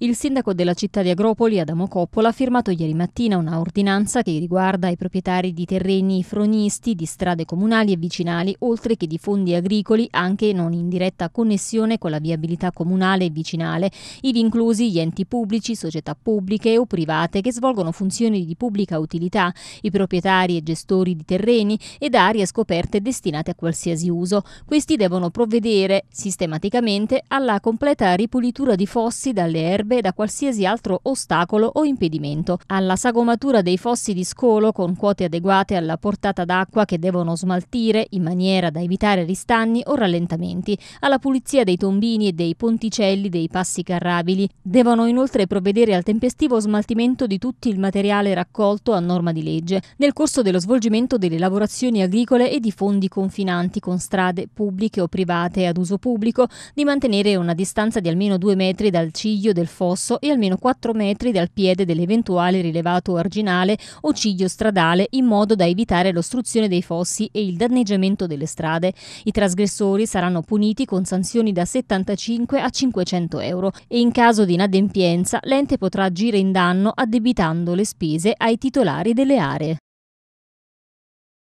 Il sindaco della città di Agropoli, Adamo Coppola, ha firmato ieri mattina una ordinanza che riguarda i proprietari di terreni fronisti, di strade comunali e vicinali, oltre che di fondi agricoli anche non in diretta connessione con la viabilità comunale e vicinale, ivi inclusi gli enti pubblici, società pubbliche o private che svolgono funzioni di pubblica utilità, i proprietari e gestori di terreni ed aree scoperte destinate a qualsiasi uso. Questi devono provvedere sistematicamente alla completa ripulitura di fossi dalle erbe proteggerebbe da qualsiasi altro ostacolo o impedimento. Alla sagomatura dei fossi di scolo, con quote adeguate alla portata d'acqua che devono smaltire in maniera da evitare ristanni o rallentamenti, alla pulizia dei tombini e dei ponticelli dei passi carrabili. Devono inoltre provvedere al tempestivo smaltimento di tutto il materiale raccolto a norma di legge, nel corso dello svolgimento delle lavorazioni agricole e di fondi confinanti con strade pubbliche o private ad uso pubblico, di mantenere una distanza di almeno due metri dal ciglio del fosso e almeno 4 metri dal piede dell'eventuale rilevato arginale o ciglio stradale in modo da evitare l'ostruzione dei fossi e il danneggiamento delle strade. I trasgressori saranno puniti con sanzioni da 75 a 500 euro e in caso di inadempienza l'ente potrà agire in danno addebitando le spese ai titolari delle aree.